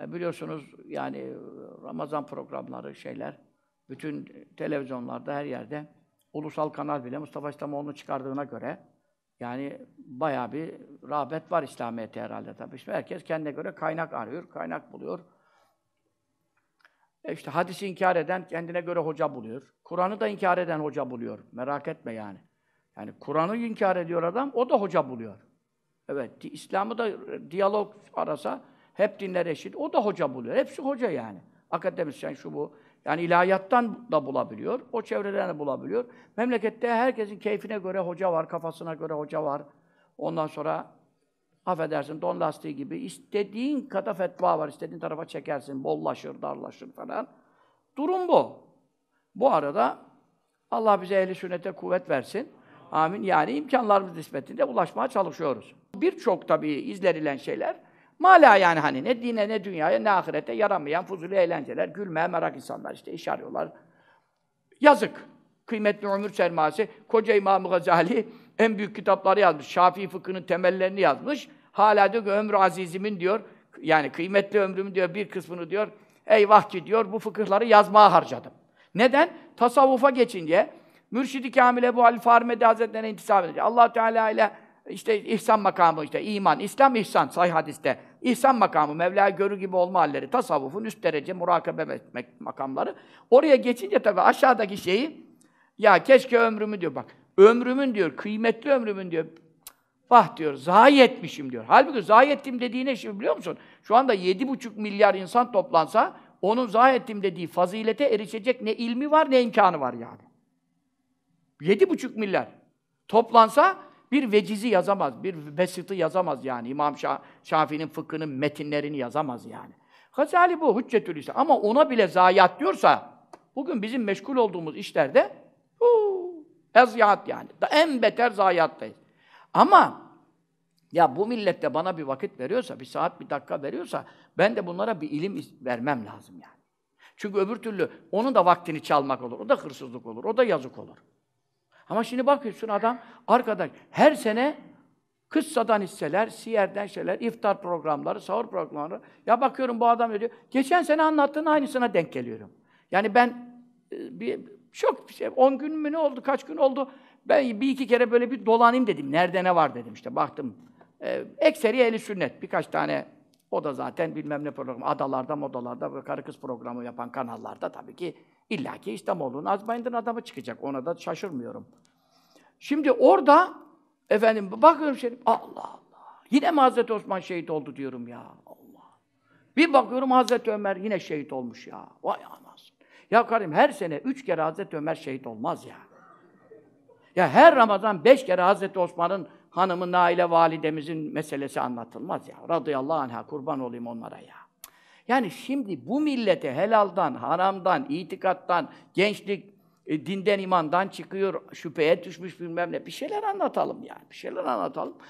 E, biliyorsunuz yani e, Ramazan programları, şeyler, bütün televizyonlarda, her yerde ulusal kanal bile Mustafa İslamoğlu'nu çıkardığına göre yani bayağı bir rağbet var İslamiyet'e herhalde tabii. İşte herkes kendine göre kaynak arıyor, kaynak buluyor. E işte hadisi inkar eden kendine göre hoca buluyor. Kur'an'ı da inkar eden hoca buluyor. Merak etme yani. Yani Kur'an'ı inkar ediyor adam, o da hoca buluyor. Evet, İslam'ı da diyalog arasa hep dinler eşit. O da hoca buluyor. Hepsi hoca yani. Akademisyen şu bu. Yani ilahiyattan da bulabiliyor. O çevrelerden de bulabiliyor. Memlekette herkesin keyfine göre hoca var, kafasına göre hoca var. Ondan sonra affedersin don lastiği gibi istediğin kadar fetva var. istediğin tarafa çekersin. Bollaşır, darlaşır falan. Durum bu. Bu arada Allah bize ehli sünnete kuvvet versin. Amin. Yani imkanlarımız nispetinde ulaşmaya çalışıyoruz. Birçok tabii izlerilen şeyler Mala yani hani ne dine ne dünyaya ne ahirete yaramayan fuzuli eğlenceler, gülmeye merak insanlar işte iş arıyorlar. Yazık. Kıymetli ömür sermayesi koca İmam Gazali en büyük kitapları yazmış. Şafii fıkhının temellerini yazmış. Hala diyor ki ömrü azizimin diyor yani kıymetli ömrümün diyor bir kısmını diyor eyvah ki diyor bu fıkıhları yazmaya harcadım. Neden? Tasavvufa geçince Mürşidi Kamil Ebu Ali Farmedi Hazretleri'ne intisap edince allah Teala ile işte ihsan makamı işte iman, İslam ihsan sahih hadiste. İhsan makamı, Mevla'yı görü gibi olma halleri, tasavvufun üst derece murakabe etmek makamları. Oraya geçince tabii aşağıdaki şeyi ya keşke ömrümü diyor bak. Ömrümün diyor, kıymetli ömrümün diyor. Vah diyor, zayi etmişim diyor. Halbuki zayi ettim dediğine şimdi biliyor musun? Şu anda yedi buçuk milyar insan toplansa onun zayi ettim dediği fazilete erişecek ne ilmi var ne imkanı var yani. Yedi buçuk milyar toplansa bir vecizi yazamaz, bir besıtı yazamaz yani. İmam Şa Şafii'nin fıkhının metinlerini yazamaz yani. Gazali bu, hüccetül İslam. Ama ona bile zayiat diyorsa, bugün bizim meşgul olduğumuz işlerde huu, eziyat yani. da En beter zayiattayız. Ama ya bu millette bana bir vakit veriyorsa, bir saat, bir dakika veriyorsa ben de bunlara bir ilim vermem lazım yani. Çünkü öbür türlü onun da vaktini çalmak olur, o da hırsızlık olur, o da yazık olur. Ama şimdi bakıyorsun adam arkadaş her sene kıssadan hisseler, siyerden şeyler, iftar programları, sahur programları. Ya bakıyorum bu adam diyor. Geçen sene anlattığın aynısına denk geliyorum. Yani ben e, bir çok bir şey, 10 gün mü ne oldu, kaç gün oldu? Ben bir iki kere böyle bir dolanayım dedim. Nerede ne var dedim işte baktım. E, ekseri eli sünnet. Birkaç tane o da zaten bilmem ne program adalarda, modalarda, karı kız programı yapan kanallarda tabii ki illaki İslamoğlu'nun Azmayın'dan adamı çıkacak. Ona da şaşırmıyorum. Şimdi orada efendim bakıyorum şey, Allah Allah. Yine mi Hazreti Osman şehit oldu diyorum ya. Allah. Bir bakıyorum Hazreti Ömer yine şehit olmuş ya. Vay anas. Ya kardeşim her sene üç kere Hazreti Ömer şehit olmaz ya. Ya her Ramazan beş kere Hazreti Osman'ın hanımı Naile validemizin meselesi anlatılmaz ya. Radıyallahu anh'a kurban olayım onlara ya. Yani şimdi bu millete helaldan, haramdan, itikattan, gençlik, e, dinden, imandan çıkıyor, şüpheye düşmüş bilmem ne. Bir şeyler anlatalım yani, bir şeyler anlatalım.